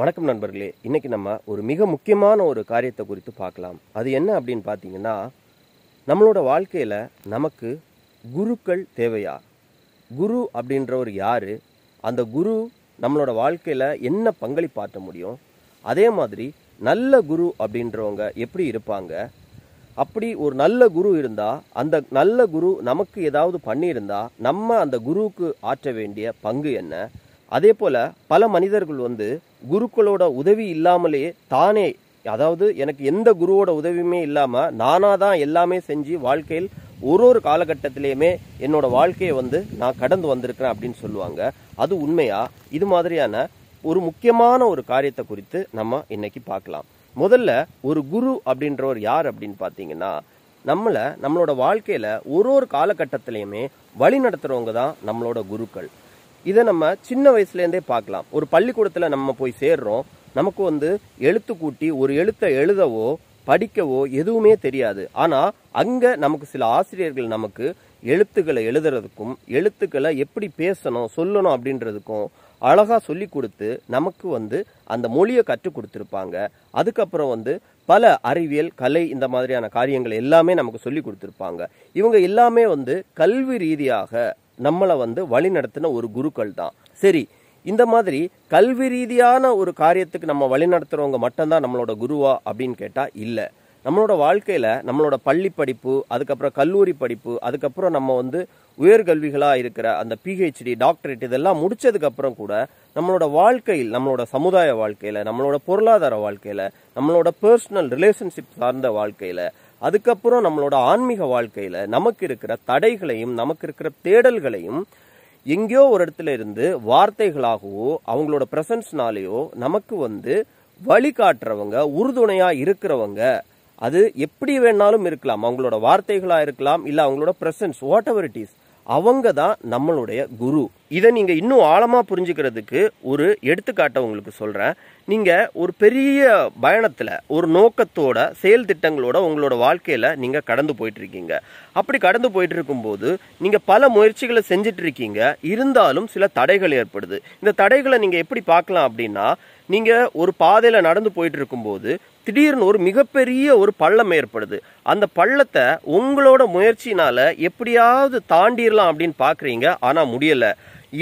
வணக்கம் நண்பர்களே இன்றைக்கி நம்ம ஒரு மிக முக்கியமான ஒரு காரியத்தை குறித்து பார்க்கலாம் அது என்ன அப்படின்னு பார்த்தீங்கன்னா நம்மளோட வாழ்க்கையில் நமக்கு குருக்கள் தேவையா குரு அப்படின்றவர் யார் அந்த குரு நம்மளோட வாழ்க்கையில் என்ன பங்களிப்பாற்ற முடியும் அதே மாதிரி நல்ல குரு அப்படின்றவங்க எப்படி இருப்பாங்க அப்படி ஒரு நல்ல குரு இருந்தால் அந்த நல்ல குரு நமக்கு ஏதாவது பண்ணியிருந்தா நம்ம அந்த குருவுக்கு ஆற்ற வேண்டிய பங்கு என்ன அதே போல் பல மனிதர்கள் வந்து குருக்களோட உதவி இல்லாமலே தானே அதாவது எனக்கு எந்த குருவோட உதவியுமே இல்லாமல் நானா தான் எல்லாமே செஞ்சு வாழ்க்கையில் ஒரு ஒரு காலகட்டத்திலேயுமே என்னோட வாழ்க்கையை வந்து நான் கடந்து வந்திருக்கிறேன் அப்படின்னு சொல்லுவாங்க அது உண்மையா இது மாதிரியான ஒரு முக்கியமான ஒரு காரியத்தை குறித்து நம்ம இன்னைக்கு பார்க்கலாம் முதல்ல ஒரு குரு அப்படின்றவர் யார் அப்படின்னு பார்த்தீங்கன்னா நம்மளை நம்மளோட வாழ்க்கையில் ஒரு ஒரு காலகட்டத்திலையுமே வழி நடத்துகிறவங்க தான் நம்மளோட குருக்கள் இதை நம்ம சின்ன வயசுலேருந்தே பார்க்கலாம் ஒரு பள்ளிக்கூடத்தில் நம்ம போய் சேர்றோம் நமக்கு வந்து எழுத்து கூட்டி ஒரு எழுத்தை எழுதவோ படிக்கவோ எதுவுமே தெரியாது ஆனால் அங்கே நமக்கு சில ஆசிரியர்கள் நமக்கு எழுத்துக்களை எழுதுறதுக்கும் எழுத்துக்களை எப்படி பேசணும் சொல்லணும் அப்படின்றதுக்கும் அழகாக சொல்லி கொடுத்து நமக்கு வந்து அந்த மொழியை கற்றுக் கொடுத்துருப்பாங்க அதுக்கப்புறம் வந்து பல அறிவியல் கலை இந்த மாதிரியான காரியங்கள் எல்லாமே நமக்கு சொல்லி கொடுத்துருப்பாங்க இவங்க எல்லாமே வந்து கல்வி ரீதியாக நம்மளை வந்து வழி நடத்தின ஒரு குருக்கள் தான் சரி இந்த மாதிரி கல்வி ரீதியான ஒரு காரியத்துக்கு நம்ம வழி நடத்துகிறவங்க மட்டும்தான் நம்மளோட குருவா அப்படின்னு கேட்டால் இல்லை நம்மளோட வாழ்க்கையில் நம்மளோட பள்ளி படிப்பு அதுக்கப்புறம் கல்லூரி படிப்பு அதுக்கப்புறம் நம்ம வந்து உயர்கல்விகளாக இருக்கிற அந்த பிஹெச்டி டாக்டரேட் இதெல்லாம் முடிச்சதுக்கப்புறம் கூட நம்மளோட வாழ்க்கையில் நம்மளோட சமுதாய வாழ்க்கையில் நம்மளோட பொருளாதார வாழ்க்கையில் நம்மளோட பர்சனல் ரிலேஷன்ஷிப் சார்ந்த வாழ்க்கையில் அதுக்கப்புறம் நம்மளோட ஆன்மீக வாழ்க்கையில் நமக்கு இருக்கிற தடைகளையும் நமக்கு இருக்கிற தேடல்களையும் எங்கேயோ ஒரு இடத்துல இருந்து வார்த்தைகளாகவோ அவங்களோட ப்ரெசன்ஸ்னாலேயோ நமக்கு வந்து வழிகாட்டுறவங்க உறுதுணையாக இருக்கிறவங்க அது எப்படி வேணாலும் இருக்கலாம் அவங்களோட வார்த்தைகளாக இருக்கலாம் இல்லை அவங்களோட presence whatever it is அவங்க தான் நம்மளுடைய குரு இதை நீங்கள் இன்னும் ஆழமாக புரிஞ்சுக்கிறதுக்கு ஒரு எடுத்துக்காட்டை உங்களுக்கு சொல்கிறேன் நீங்கள் ஒரு பெரிய பயணத்தில் ஒரு நோக்கத்தோட செயல் திட்டங்களோட உங்களோட வாழ்க்கையில் நீங்கள் கடந்து போயிட்டுருக்கீங்க அப்படி கடந்து போயிட்டுருக்கும்போது நீங்கள் பல முயற்சிகளை செஞ்சிட்ருக்கீங்க இருந்தாலும் சில தடைகள் ஏற்படுது இந்த தடைகளை நீங்கள் எப்படி பார்க்கலாம் அப்படின்னா நீங்கள் ஒரு பாதையில் நடந்து போயிட்டு இருக்கும்போது திடீர்னு ஒரு மிகப்பெரிய ஒரு பள்ளம் ஏற்படுது அந்த பள்ளத்தை உங்களோட முயற்சினால் எப்படியாவது தாண்டிடலாம் அப்படின்னு பார்க்குறீங்க ஆனால் முடியலை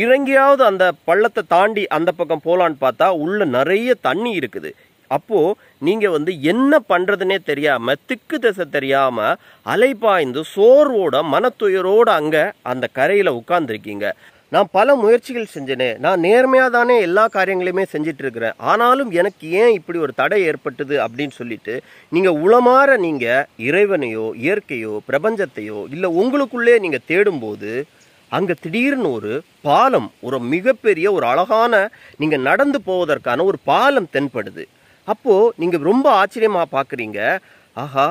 இறங்கியாவது அந்த பள்ளத்தை தாண்டி அந்த பக்கம் போகலான்னு பார்த்தா உள்ள நிறைய தண்ணி இருக்குது அப்போது நீங்கள் வந்து என்ன பண்ணுறதுனே தெரியாமல் திக்கு திசை தெரியாமல் அலைப்பாய்ந்து சோர்வோட மனத்துயரோடு அங்கே அந்த கரையில் உட்காந்துருக்கீங்க நான் பல முயற்சிகள் செஞ்சேனே நான் நேர்மையாக தானே எல்லா காரியங்களையுமே இருக்கிறேன் ஆனாலும் எனக்கு ஏன் இப்படி ஒரு தடை ஏற்பட்டது அப்படின்னு சொல்லிட்டு நீங்கள் உளமாற நீங்கள் இறைவனையோ இயற்கையோ பிரபஞ்சத்தையோ இல்லை உங்களுக்குள்ளே நீங்கள் தேடும்போது அங்கே திடீர்னு ஒரு பாலம் ஒரு மிகப்பெரிய ஒரு அழகான நீங்கள் நடந்து போவதற்கான ஒரு பாலம் தென்படுது அப்போது நீங்கள் ரொம்ப ஆச்சரியமாக பார்க்குறீங்க ஆஹா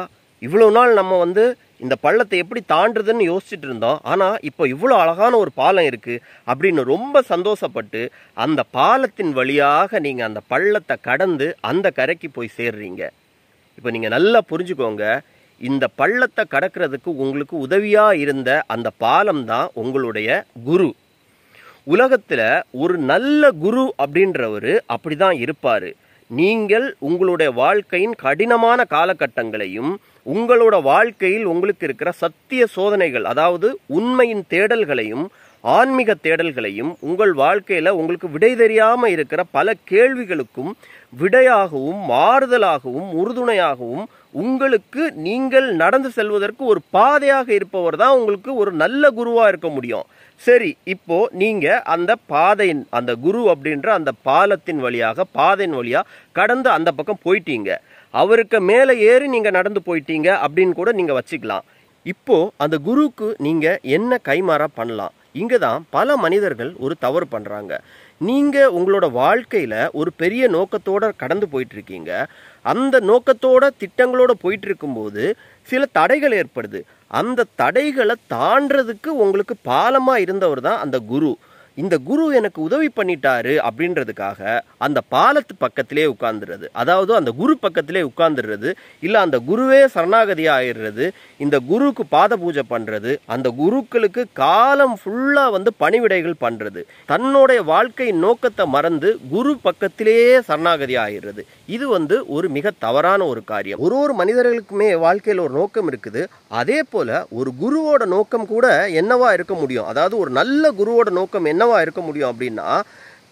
இவ்வளோ நாள் நம்ம வந்து இந்த பள்ளத்தை எப்படி தாண்டுறதுன்னு யோசிச்சுட்டு இருந்தோம் ஆனால் இப்போ இவ்வளோ அழகான ஒரு பாலம் இருக்குது அப்படின்னு ரொம்ப சந்தோஷப்பட்டு அந்த பாலத்தின் வழியாக நீங்கள் அந்த பள்ளத்தை கடந்து அந்த கரைக்கு போய் சேர்றீங்க இப்போ நீங்கள் நல்லா புரிஞ்சுக்கோங்க இந்த பள்ளத்தை கடக்கிறதுக்கு உங்களுக்கு உதவியாக இருந்த அந்த பாலம் தான் உங்களுடைய குரு உலகத்தில் ஒரு நல்ல குரு அப்படின்றவர் அப்படி தான் இருப்பார் நீங்கள் உங்களுடைய வாழ்க்கையின் கடினமான காலகட்டங்களையும் உங்களோட வாழ்க்கையில் உங்களுக்கு இருக்கிற சத்திய சோதனைகள் அதாவது உண்மையின் தேடல்களையும் ஆன்மீக தேடல்களையும் உங்கள் வாழ்க்கையில் உங்களுக்கு விடை தெரியாமல் இருக்கிற பல கேள்விகளுக்கும் விடையாகவும் மாறுதலாகவும் உறுதுணையாகவும் உங்களுக்கு நீங்கள் நடந்து செல்வதற்கு ஒரு பாதையாக இருப்பவர் தான் உங்களுக்கு ஒரு நல்ல குருவாக இருக்க முடியும் சரி இப்போ நீங்க அந்த பாதையின் அந்த குரு அப்படின்ற அந்த பாலத்தின் வழியாக பாதையின் வழியா கடந்து அந்த பக்கம் போயிட்டீங்க அவருக்கு மேலே ஏறி நீங்க நடந்து போயிட்டீங்க அப்படின்னு கூட நீங்க வச்சுக்கலாம் இப்போ அந்த குருவுக்கு நீங்க என்ன கைமாறா பண்ணலாம் இங்கே தான் பல மனிதர்கள் ஒரு தவறு பண்ணுறாங்க நீங்கள் உங்களோட வாழ்க்கையில் ஒரு பெரிய நோக்கத்தோட கடந்து போயிட்டுருக்கீங்க அந்த நோக்கத்தோட திட்டங்களோட போயிட்டு இருக்கும்போது சில தடைகள் ஏற்படுது அந்த தடைகளை தாண்டதுக்கு உங்களுக்கு பாலமாக இருந்தவர் தான் அந்த குரு இந்த குரு எனக்கு உதவி பண்ணிட்டாரு அப்படின்றதுக்காக அந்த பாலத்து பக்கத்திலே உட்கார்ந்துடுறது அதாவது அந்த குரு பக்கத்திலே உட்கார்ந்துடுறது இல்லை அந்த குருவே சரணாகதி ஆயிடுறது இந்த குருவுக்கு பாத பூஜை பண்ணுறது அந்த குருக்களுக்கு காலம் ஃபுல்லாக வந்து பணிவிடைகள் பண்ணுறது தன்னுடைய வாழ்க்கை நோக்கத்தை மறந்து குரு பக்கத்திலேயே சரணாகதி ஆயிடுறது இது வந்து ஒரு மிக தவறான ஒரு காரியம் ஒரு ஒரு மனிதர்களுக்குமே வாழ்க்கையில் ஒரு நோக்கம் இருக்குது அதே போல் ஒரு குருவோட நோக்கம் கூட என்னவா இருக்க முடியும் அதாவது ஒரு நல்ல குருவோட நோக்கம் என்ன என்னவா இருக்க முடியும் அப்படின்னா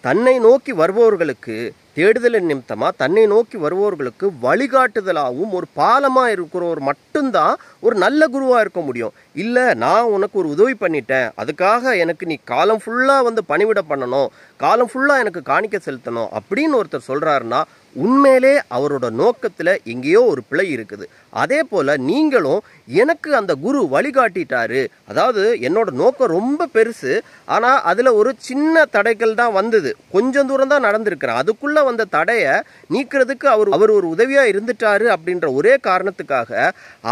தன்னை நோக்கி வருபவர்களுக்கு தேடுதலின் நிமித்தமாக தன்னை நோக்கி வருபவர்களுக்கு வழிகாட்டுதலாகவும் ஒரு பாலமாக இருக்கிறவர் மட்டும்தான் ஒரு நல்ல குருவாக இருக்க முடியும் இல்லை நான் உனக்கு ஒரு உதவி பண்ணிட்டேன் அதுக்காக எனக்கு நீ காலம் ஃபுல்லாக வந்து பணிவிட பண்ணணும் காலம் ஃபுல்லாக எனக்கு காணிக்க செலுத்தணும் அப்படின்னு ஒருத்தர் சொல்கிறாருன்னா உண்மையிலே அவரோட நோக்கத்தில் எங்கேயோ ஒரு பிழை இருக்குது அதே போல் நீங்களும் எனக்கு அந்த குரு வழிகாட்டிட்டாரு அதாவது என்னோட நோக்கம் ரொம்ப பெருசு ஆனால் அதில் ஒரு சின்ன தடைகள் தான் வந்தது கொஞ்சம் தூரம் தான் நடந்திருக்கிறேன் அதுக்குள்ளே வந்த தடையை நீக்கிறதுக்கு அவர் அவர் ஒரு உதவியாக இருந்துட்டாரு அப்படின்ற ஒரே காரணத்துக்காக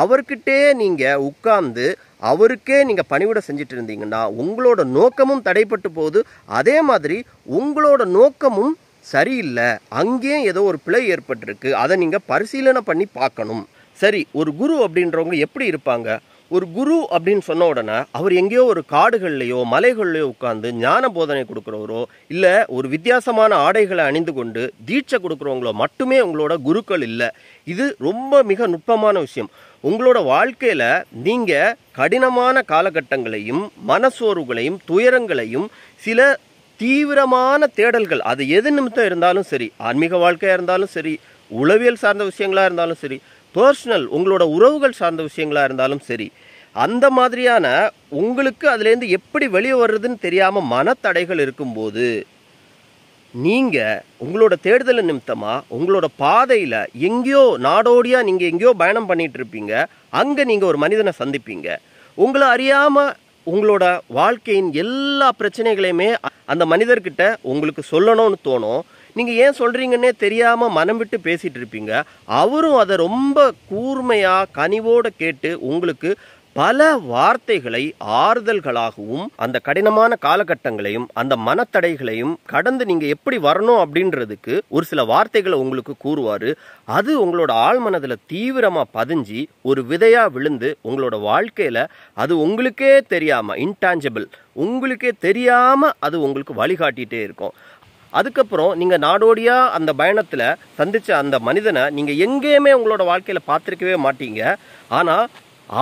அவர்கிட்டே நீங்கள் உட்கார்ந்து அவருக்கே நீங்கள் பணிவிட செஞ்சுட்டு இருந்தீங்கன்னா உங்களோட நோக்கமும் தடைப்பட்டு போகுது அதே மாதிரி உங்களோட நோக்கமும் சரியில்லை அங்கேயும் ஏதோ ஒரு பிழை ஏற்பட்டிருக்கு அதை நீங்கள் பரிசீலனை பண்ணி பார்க்கணும் சரி ஒரு குரு அப்படின்றவங்க எப்படி இருப்பாங்க ஒரு குரு அப்படின்னு சொன்ன உடனே அவர் எங்கேயோ ஒரு காடுகள்லையோ மலைகள்லையோ உட்காந்து ஞான போதனை கொடுக்குறவரோ இல்லை ஒரு வித்தியாசமான ஆடைகளை அணிந்து கொண்டு தீட்சை கொடுக்குறவங்களோ மட்டுமே உங்களோட குருக்கள் இல்லை இது ரொம்ப மிக நுட்பமான விஷயம் உங்களோட வாழ்க்கையில் நீங்கள் கடினமான காலகட்டங்களையும் மனசோர்வுகளையும் துயரங்களையும் சில தீவிரமான தேடல்கள் அது எது நிமித்தம் இருந்தாலும் சரி ஆன்மீக வாழ்க்கையாக இருந்தாலும் சரி உளவியல் சார்ந்த விஷயங்களாக இருந்தாலும் சரி பர்சனல் உங்களோட உறவுகள் சார்ந்த விஷயங்களாக இருந்தாலும் சரி அந்த மாதிரியான உங்களுக்கு அதுலேருந்து எப்படி வெளியே வர்றதுன்னு தெரியாமல் மனத்தடைகள் இருக்கும்போது நீங்கள் உங்களோட தேடுதல் நிமித்தமாக உங்களோட பாதையில் எங்கேயோ நாடோடியாக நீங்கள் எங்கேயோ பயணம் பண்ணிகிட்டு இருப்பீங்க அங்கே நீங்கள் ஒரு மனிதனை சந்திப்பீங்க உங்களை அறியாமல் உங்களோட வாழ்க்கையின் எல்லா பிரச்சனைகளையுமே அந்த மனிதர்கிட்ட உங்களுக்கு சொல்லணும்னு தோணும் நீங்கள் ஏன் சொல்கிறீங்கன்னே தெரியாமல் மனம் விட்டு பேசிகிட்டு இருப்பீங்க அவரும் அதை ரொம்ப கூர்மையாக கனிவோடு கேட்டு உங்களுக்கு பல வார்த்தைகளை ஆறுதல்களாகவும் அந்த கடினமான காலகட்டங்களையும் அந்த மனத்தடைகளையும் கடந்து நீங்க எப்படி வரணும் அப்படின்றதுக்கு ஒரு சில வார்த்தைகளை உங்களுக்கு கூறுவாரு அது உங்களோட ஆழ்மனதில் தீவிரமா பதிஞ்சு ஒரு விதையா விழுந்து உங்களோட வாழ்க்கையில அது உங்களுக்கே தெரியாம இன்டான்ஜபிள் உங்களுக்கே தெரியாம அது உங்களுக்கு வழிகாட்டிகிட்டே இருக்கும் அதுக்கப்புறம் நீங்கள் நாடோடியாக அந்த பயணத்தில் சந்தித்த அந்த மனிதனை நீங்கள் எங்கேயுமே உங்களோட வாழ்க்கையில் பார்த்துருக்கவே மாட்டீங்க ஆனால்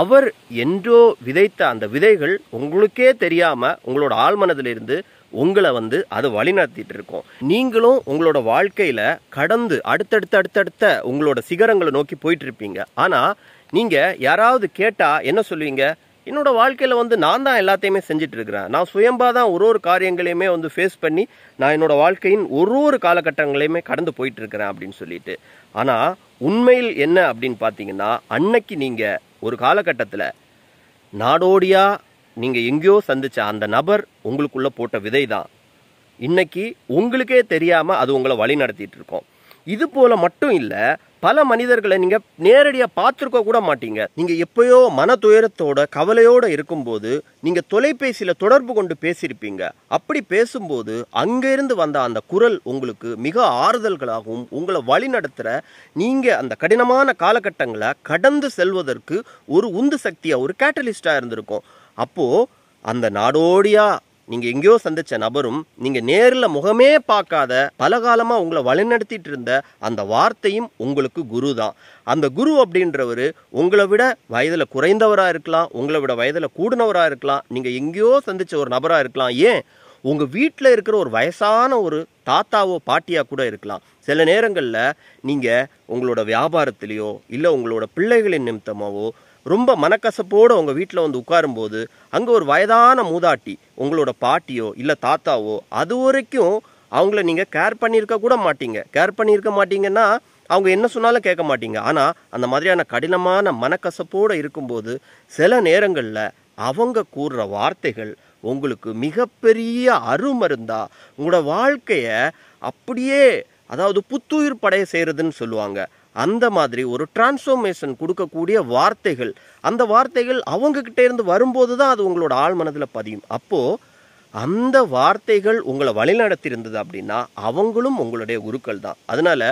அவர் என்றோ விதைத்த அந்த விதைகள் உங்களுக்கே தெரியாமல் உங்களோட ஆழ்மனதிலிருந்து உங்களை வந்து அதை வழிநடத்திட்டு இருக்கோம் நீங்களும் உங்களோட வாழ்க்கையில் கடந்து அடுத்தடுத்த அடுத்தடுத்த உங்களோட சிகரங்களை நோக்கி போயிட்டு இருப்பீங்க ஆனால் நீங்கள் யாராவது கேட்டால் என்ன சொல்லுவீங்க என்னோட வாழ்க்கையில் வந்து நான் தான் எல்லாத்தையுமே செஞ்சுட்டு இருக்கிறேன் நான் சுயம்பாக தான் ஒரு ஒரு காரியங்களையுமே வந்து ஃபேஸ் பண்ணி நான் என்னோட வாழ்க்கையின் ஒரு ஒரு காலகட்டங்களையுமே கடந்து போயிட்டு இருக்கிறேன் அப்படின்னு சொல்லிட்டு ஆனால் உண்மையில் என்ன அப்படின்னு பார்த்தீங்கன்னா அன்னைக்கு நீங்கள் ஒரு காலகட்டத்தில் நாடோடியாக நீங்கள் எங்கேயோ சந்தித்த அந்த நபர் உங்களுக்குள்ளே போட்ட விதை தான் இன்றைக்கி உங்களுக்கே தெரியாமல் அது உங்களை வழி நடத்திட்டு இருக்கோம் இது போல் மட்டும் இல்லை பல மனிதர்களை நீங்க நேரடியா பார்த்துருக்க கூட மாட்டீங்க நீங்க எப்பயோ மன துயரத்தோட கவலையோட இருக்கும்போது நீங்க தொலைபேசியில தொடர்பு கொண்டு பேசியிருப்பீங்க அப்படி பேசும்போது அங்கிருந்து வந்த அந்த குரல் உங்களுக்கு மிக ஆறுதல்களாகவும் உங்களை வழி நடத்துற நீங்க அந்த கடினமான காலகட்டங்களை கடந்து செல்வதற்கு ஒரு உந்து சக்தியா ஒரு கேட்டலிஸ்டா இருந்திருக்கும் அப்போ அந்த நாடோடியா நீங்கள் எங்கேயோ சந்தித்த நபரும் நீங்கள் நேரில் முகமே பார்க்காத பல காலமாக உங்களை வழிநடத்திட்டு இருந்த அந்த வார்த்தையும் உங்களுக்கு குரு தான் அந்த குரு அப்படின்றவர் உங்களை விட வயதில் குறைந்தவராக இருக்கலாம் உங்களை விட வயதில் கூடினவராக இருக்கலாம் நீங்கள் எங்கேயோ சந்தித்த ஒரு நபராக இருக்கலாம் ஏன் உங்கள் வீட்டில் இருக்கிற ஒரு வயசான ஒரு தாத்தாவோ பாட்டியாக கூட இருக்கலாம் சில நேரங்களில் நீங்கள் உங்களோட வியாபாரத்துலேயோ இல்லை உங்களோட பிள்ளைகளின் நிமித்தமாகவோ ரொம்ப மனக்கசப்போடு உங்கள் வீட்டில் வந்து உட்காரும்போது அங்கே ஒரு வயதான மூதாட்டி உங்களோட பாட்டியோ இல்லை தாத்தாவோ அது வரைக்கும் அவங்கள நீங்கள் கேர் பண்ணியிருக்க கூட மாட்டீங்க கேர் பண்ணியிருக்க மாட்டீங்கன்னா அவங்க என்ன சொன்னாலும் கேட்க மாட்டீங்க ஆனால் அந்த மாதிரியான கடினமான மனக்கசப்போடு இருக்கும்போது சில நேரங்களில் அவங்க கூறுற வார்த்தைகள் உங்களுக்கு மிகப்பெரிய அருமருந்தா உங்களோட வாழ்க்கையை அப்படியே அதாவது புத்துயிர் படைய செய்கிறதுன்னு சொல்லுவாங்க அந்த மாதிரி ஒரு டிரான்ஸ்ஃபர்மேஷன் கொடுக்கக்கூடிய வார்த்தைகள் அந்த வார்த்தைகள் அவங்கக்கிட்டே இருந்து வரும்போது தான் அது உங்களோட ஆள் மனதில் பதியும் அப்போது அந்த வார்த்தைகள் உங்களை வழிநடத்தியிருந்தது இருந்தது அப்படின்னா அவங்களும் உங்களுடைய குருக்கள் தான் அதனால்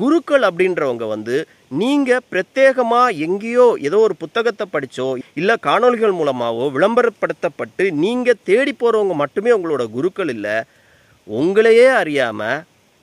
குருக்கள் அப்படின்றவங்க வந்து நீங்கள் பிரத்யேகமாக எங்கேயோ ஏதோ ஒரு புத்தகத்தை படித்தோ இல்லை காணொலிகள் மூலமாகவோ விளம்பரப்படுத்தப்பட்டு நீங்கள் தேடி போகிறவங்க மட்டுமே உங்களோட குருக்கள் இல்லை உங்களையே அறியாமல்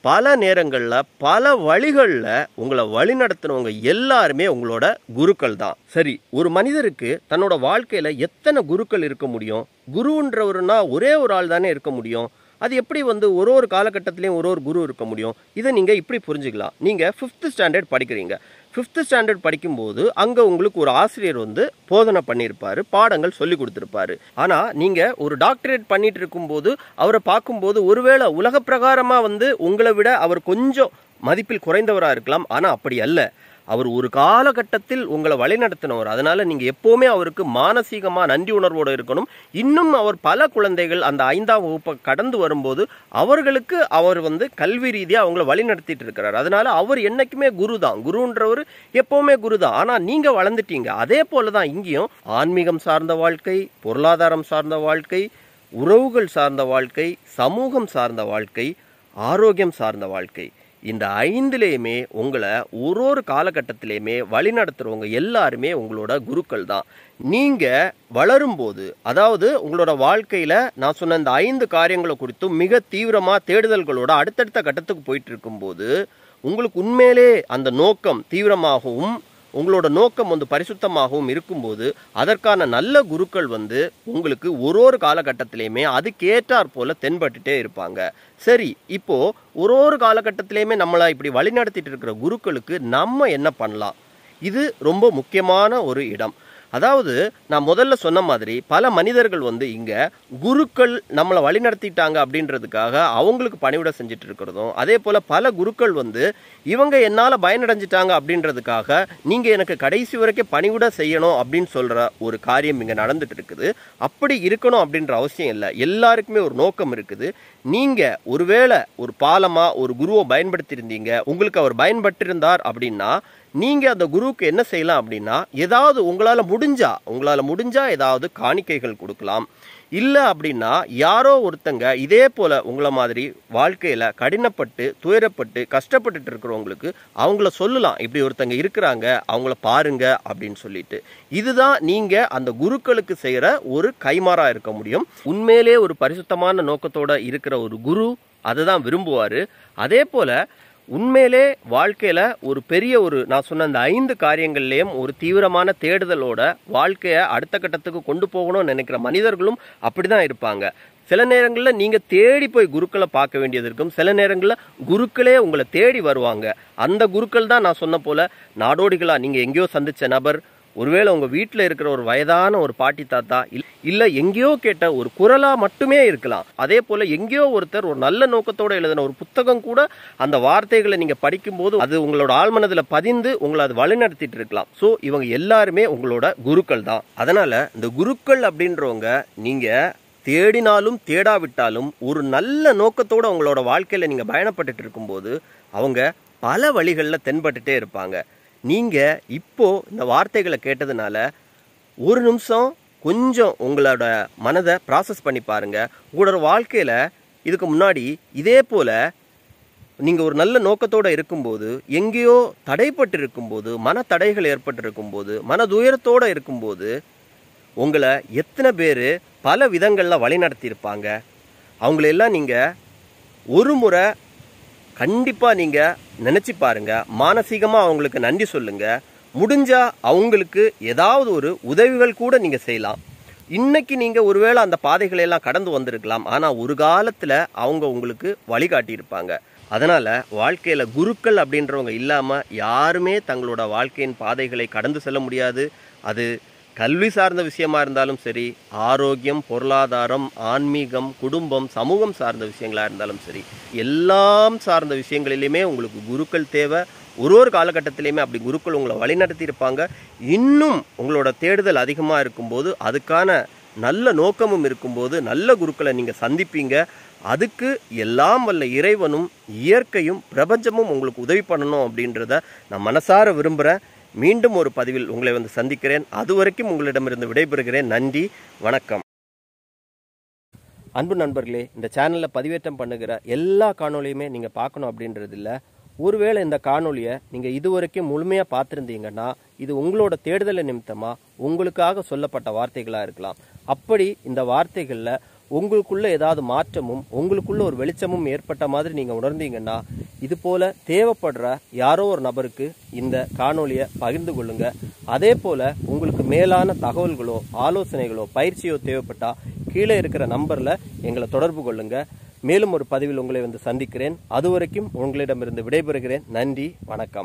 பல நேரங்களில் பல வழிகளில் உங்களை வழிநடத்தினவங்க எல்லாருமே உங்களோட குருக்கள் தான் சரி ஒரு மனிதருக்கு தன்னோட வாழ்க்கையில் எத்தனை குருக்கள் இருக்க முடியும் குருன்றவருனா ஒரே ஒரு ஆள் தானே இருக்க முடியும் அது எப்படி வந்து ஒரு ஒரு காலகட்டத்திலையும் ஒரு ஒரு குரு இருக்க முடியும் இதை நீங்கள் இப்படி புரிஞ்சுக்கலாம் நீங்கள் ஃபிஃப்த்து ஸ்டாண்டர்ட் படிக்கிறீங்க ஃபிஃப்த்து ஸ்டாண்டர்ட் படிக்கும்போது அங்கே உங்களுக்கு ஒரு ஆசிரியர் வந்து போதனை பண்ணியிருப்பார் பாடங்கள் சொல்லி கொடுத்துருப்பாரு ஆனால் நீங்கள் ஒரு டாக்டரேட் பண்ணிகிட்டு இருக்கும்போது அவரை பார்க்கும்போது ஒருவேளை உலக பிரகாரமாக வந்து உங்களை விட அவர் கொஞ்சம் மதிப்பில் குறைந்தவராக இருக்கலாம் ஆனால் அப்படி அல்ல அவர் ஒரு காலகட்டத்தில் உங்களை வழிநடத்தினவர் அதனால் நீங்கள் எப்போவுமே அவருக்கு மானசீகமாக நன்றி உணர்வோடு இருக்கணும் இன்னும் அவர் பல குழந்தைகள் அந்த ஐந்தாம் வகுப்பை கடந்து வரும்போது அவர்களுக்கு அவர் வந்து கல்வி ரீதியாக அவங்கள வழிநடத்திட்டு இருக்கிறார் அதனால் அவர் என்றைக்குமே குரு தான் குருன்றவர் எப்போவுமே குரு தான் ஆனால் நீங்கள் வளர்ந்துட்டீங்க அதே போல் தான் இங்கேயும் ஆன்மீகம் சார்ந்த வாழ்க்கை பொருளாதாரம் சார்ந்த வாழ்க்கை உறவுகள் சார்ந்த வாழ்க்கை சமூகம் சார்ந்த வாழ்க்கை ஆரோக்கியம் சார்ந்த வாழ்க்கை இந்த ஐந்துலேயுமே உங்களை ஒரு ஒரு காலகட்டத்திலையுமே வழிநடத்துகிறவங்க எல்லாருமே உங்களோட குருக்கள் தான் நீங்கள் வளரும்போது அதாவது உங்களோட வாழ்க்கையில் நான் சொன்ன இந்த ஐந்து காரியங்களை குறித்தும் மிக தீவிரமாக தேடுதல்களோட அடுத்தடுத்த கட்டத்துக்கு போயிட்டு இருக்கும்போது உங்களுக்கு உண்மையிலே அந்த நோக்கம் தீவிரமாகவும் உங்களோட நோக்கம் வந்து பரிசுத்தமாகவும் இருக்கும்போது அதற்கான நல்ல குருக்கள் வந்து உங்களுக்கு ஒரு ஒரு காலகட்டத்திலையுமே அதுக்கேற்றாற் போல தென்பட்டுட்டே இருப்பாங்க சரி இப்போது ஒரு ஒரு காலகட்டத்திலையுமே நம்மளை இப்படி வழிநடத்திட்டு இருக்கிற குருக்களுக்கு நம்ம என்ன பண்ணலாம் இது ரொம்ப முக்கியமான ஒரு இடம் அதாவது நான் முதல்ல சொன்ன மாதிரி பல மனிதர்கள் வந்து இங்கே குருக்கள் நம்மளை வழிநடத்திட்டாங்க அப்படின்றதுக்காக அவங்களுக்கு பணிவிட செஞ்சுட்டு இருக்கிறதும் அதே போல் பல குருக்கள் வந்து இவங்க என்னால் பயனடைஞ்சிட்டாங்க அப்படின்றதுக்காக நீங்கள் எனக்கு கடைசி வரைக்கும் பணிவிட செய்யணும் அப்படின்னு சொல்கிற ஒரு காரியம் இங்கே நடந்துட்டு இருக்குது அப்படி இருக்கணும் அப்படின்ற அவசியம் இல்லை எல்லாருக்குமே ஒரு நோக்கம் இருக்குது நீங்கள் ஒருவேளை ஒரு பாலமாக ஒரு குருவை பயன்படுத்தியிருந்தீங்க உங்களுக்கு அவர் பயன்பட்டிருந்தார் அப்படின்னா நீங்கள் அந்த குருவுக்கு என்ன செய்யலாம் அப்படின்னா ஏதாவது உங்களால் முடிஞ்சா உங்களால் முடிஞ்சா ஏதாவது காணிக்கைகள் கொடுக்கலாம் இல்லை அப்படின்னா யாரோ ஒருத்தங்க இதே போல் உங்களை மாதிரி வாழ்க்கையில் கடினப்பட்டு துயரப்பட்டு கஷ்டப்பட்டுட்டு இருக்கிறவங்களுக்கு அவங்கள சொல்லலாம் இப்படி ஒருத்தங்க இருக்கிறாங்க அவங்கள பாருங்க அப்படின்னு சொல்லிட்டு இதுதான் நீங்கள் அந்த குருக்களுக்கு செய்கிற ஒரு கைமாறாக இருக்க முடியும் உண்மையிலே ஒரு பரிசுத்தமான நோக்கத்தோடு இருக்கிற ஒரு குரு அதை தான் விரும்புவார் அதே போல் உண்மையிலே வாழ்க்கையில் ஒரு பெரிய ஒரு நான் சொன்ன அந்த ஐந்து காரியங்கள்லேயும் ஒரு தீவிரமான தேடுதலோட வாழ்க்கையை அடுத்த கட்டத்துக்கு கொண்டு போகணும்னு நினைக்கிற மனிதர்களும் அப்படி தான் இருப்பாங்க சில நேரங்களில் நீங்கள் தேடி போய் குருக்களை பார்க்க வேண்டியது இருக்கும் சில நேரங்களில் குருக்களே உங்களை தேடி வருவாங்க அந்த குருக்கள் தான் நான் சொன்ன போல் நாடோடிகளாக நீங்கள் எங்கேயோ சந்தித்த நபர் ஒருவேளை உங்கள் வீட்டில் இருக்கிற ஒரு வயதான ஒரு பாட்டி தாத்தா இல்லை எங்கேயோ கேட்ட ஒரு குரலாக மட்டுமே இருக்கலாம் அதே போல் எங்கேயோ ஒருத்தர் ஒரு நல்ல நோக்கத்தோடு எழுதின ஒரு புத்தகம் கூட அந்த வார்த்தைகளை நீங்கள் படிக்கும்போது அது உங்களோட ஆழ்மனதில் பதிந்து உங்களை அது வழிநடத்திட்டு இருக்கலாம் ஸோ இவங்க எல்லாருமே உங்களோட குருக்கள் தான் அதனால் இந்த குருக்கள் அப்படின்றவங்க நீங்கள் தேடினாலும் தேடாவிட்டாலும் ஒரு நல்ல நோக்கத்தோடு அவங்களோட வாழ்க்கையில் நீங்கள் பயணப்பட்டுட்டு இருக்கும்போது அவங்க பல வழிகளில் தென்பட்டுட்டே இருப்பாங்க நீங்கள் இப்போது இந்த வார்த்தைகளை கேட்டதுனால ஒரு நிமிஷம் கொஞ்சம் உங்களோட மனதை ப்ராசஸ் பண்ணி பாருங்கள் உங்களோட வாழ்க்கையில் இதுக்கு முன்னாடி இதே போல் நீங்கள் ஒரு நல்ல நோக்கத்தோடு இருக்கும்போது எங்கேயோ தடைப்பட்டு இருக்கும்போது மன தடைகள் ஏற்பட்டிருக்கும் போது மன துயரத்தோடு இருக்கும்போது உங்களை எத்தனை பேர் பல விதங்களில் வழி நடத்தியிருப்பாங்க அவங்களெல்லாம் நீங்கள் ஒரு முறை கண்டிப்பாக நீங்கள் நினச்சி பாருங்கள் மானசீகமாக அவங்களுக்கு நன்றி சொல்லுங்கள் முடிஞ்சால் அவங்களுக்கு ஏதாவது ஒரு உதவிகள் கூட நீங்கள் செய்யலாம் இன்னைக்கு நீங்கள் ஒருவேளை அந்த பாதைகளையெல்லாம் கடந்து வந்திருக்கலாம் ஆனால் ஒரு காலத்தில் அவங்க உங்களுக்கு வழிகாட்டியிருப்பாங்க அதனால் வாழ்க்கையில் குருக்கள் அப்படின்றவங்க இல்லாமல் யாருமே தங்களோட வாழ்க்கையின் பாதைகளை கடந்து செல்ல முடியாது அது கல்வி சார்ந்த விஷயமா இருந்தாலும் சரி ஆரோக்கியம் பொருளாதாரம் ஆன்மீகம் குடும்பம் சமூகம் சார்ந்த விஷயங்களாக இருந்தாலும் சரி எல்லாம் சார்ந்த விஷயங்களிலுமே உங்களுக்கு குருக்கள் தேவை ஒரு ஒரு காலகட்டத்திலையுமே அப்படி குருக்கள் உங்களை வழிநடத்தி இருப்பாங்க இன்னும் உங்களோட தேடுதல் அதிகமாக இருக்கும்போது அதுக்கான நல்ல நோக்கமும் இருக்கும்போது நல்ல குருக்களை நீங்கள் சந்திப்பீங்க அதுக்கு எல்லாம் வல்ல இறைவனும் இயற்கையும் பிரபஞ்சமும் உங்களுக்கு உதவி பண்ணணும் அப்படின்றத நான் மனசார விரும்புகிறேன் மீண்டும் ஒரு பதிவில் உங்களை வந்து சந்திக்கிறேன் அதுவரைக்கும் உங்களிடமிருந்து விடைபெறுகிறேன் நன்றி வணக்கம் அன்பு நண்பர்களே இந்த சேனலில் பதிவேற்றம் பண்ணுகிற எல்லா காணொலியுமே நீங்கள் பார்க்கணும் அப்படின்றது இல்லை ஒருவேளை இந்த காணொலியை நீங்கள் இதுவரைக்கும் முழுமையாக பார்த்துருந்தீங்கன்னா இது உங்களோட தேடுதலை நிமித்தமாக உங்களுக்காக சொல்லப்பட்ட வார்த்தைகளாக இருக்கலாம் அப்படி இந்த வார்த்தைகளில் உங்களுக்குள்ள ஏதாவது மாற்றமும் உங்களுக்குள்ள ஒரு வெளிச்சமும் ஏற்பட்ட மாதிரி நீங்கள் உணர்ந்தீங்கன்னா இது போல தேவைப்படுற யாரோ ஒரு நபருக்கு இந்த காணொலியை பகிர்ந்து கொள்ளுங்க அதே போல உங்களுக்கு மேலான தகவல்களோ ஆலோசனைகளோ பயிற்சியோ தேவைப்பட்டா கீழே இருக்கிற நம்பரில் எங்களை தொடர்பு கொள்ளுங்க மேலும் ஒரு பதிவில் உங்களை வந்து சந்திக்கிறேன் அதுவரைக்கும் உங்களிடமிருந்து விடைபெறுகிறேன் நன்றி வணக்கம்